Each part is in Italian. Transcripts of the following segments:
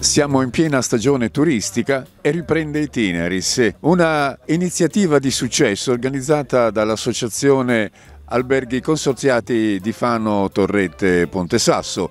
Siamo in piena stagione turistica e riprende Itineris, una iniziativa di successo organizzata dall'Associazione Alberghi Consorziati di Fano Torrette Ponte Sasso,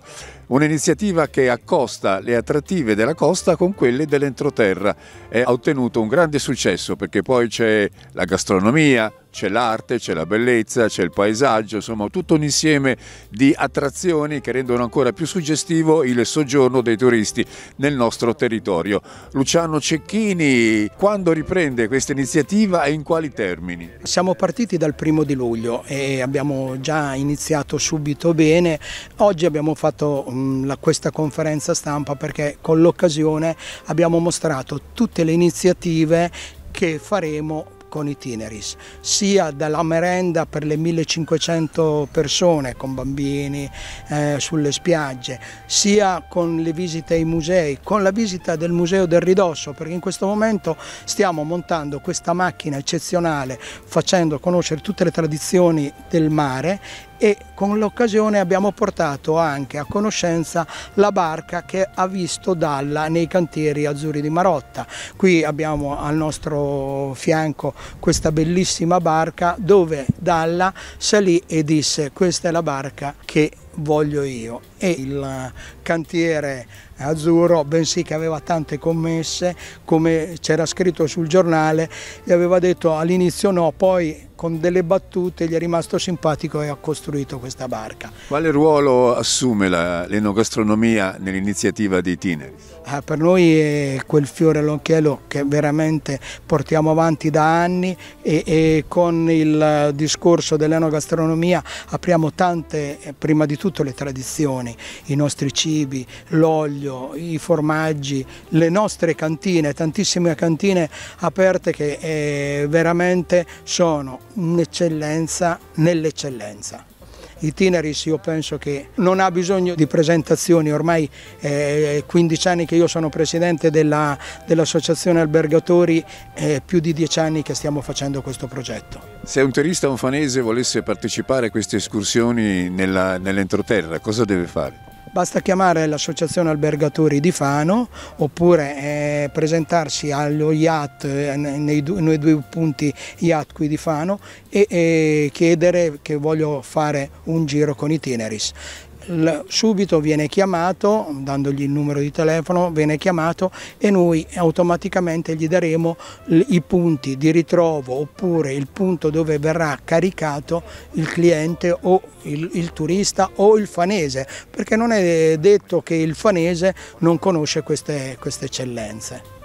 un'iniziativa che accosta le attrattive della costa con quelle dell'entroterra e ha ottenuto un grande successo perché poi c'è la gastronomia, c'è l'arte, c'è la bellezza, c'è il paesaggio, insomma tutto un insieme di attrazioni che rendono ancora più suggestivo il soggiorno dei turisti nel nostro territorio. Luciano Cecchini, quando riprende questa iniziativa e in quali termini? Siamo partiti dal primo di luglio e abbiamo già iniziato subito bene. Oggi abbiamo fatto mm, questa conferenza stampa perché con l'occasione abbiamo mostrato tutte le iniziative che faremo con i Tineris, sia dalla merenda per le 1500 persone con bambini eh, sulle spiagge, sia con le visite ai musei, con la visita del Museo del Ridosso, perché in questo momento stiamo montando questa macchina eccezionale facendo conoscere tutte le tradizioni del mare e con l'occasione abbiamo portato anche a conoscenza la barca che ha visto Dalla nei cantieri azzurri di Marotta. Qui abbiamo al nostro fianco questa bellissima barca dove Dalla salì e disse questa è la barca che voglio io e il cantiere azzurro bensì che aveva tante commesse come c'era scritto sul giornale gli aveva detto all'inizio no poi con delle battute gli è rimasto simpatico e ha costruito questa barca. Quale ruolo assume l'enogastronomia nell'iniziativa dei Tineri? Ah, per noi è quel fiore all'occhiello che veramente portiamo avanti da anni e, e con il discorso dell'enogastronomia apriamo tante, eh, prima di tutte le tradizioni, i nostri cibi, l'olio, i formaggi, le nostre cantine, tantissime cantine aperte che eh, veramente sono un'eccellenza nell'eccellenza. Itineris io penso che non ha bisogno di presentazioni, ormai eh, 15 anni che io sono presidente dell'Associazione dell Albergatori, eh, più di 10 anni che stiamo facendo questo progetto. Se un turista anfanese volesse partecipare a queste escursioni nell'entroterra, cosa deve fare? Basta chiamare l'associazione albergatori di Fano oppure eh, presentarsi allo IAT, eh, nei, due, nei, due punti IAT qui di Fano e, e chiedere che voglio fare un giro con Itineris subito viene chiamato, dandogli il numero di telefono, viene chiamato e noi automaticamente gli daremo i punti di ritrovo oppure il punto dove verrà caricato il cliente o il, il turista o il fanese, perché non è detto che il fanese non conosce queste, queste eccellenze.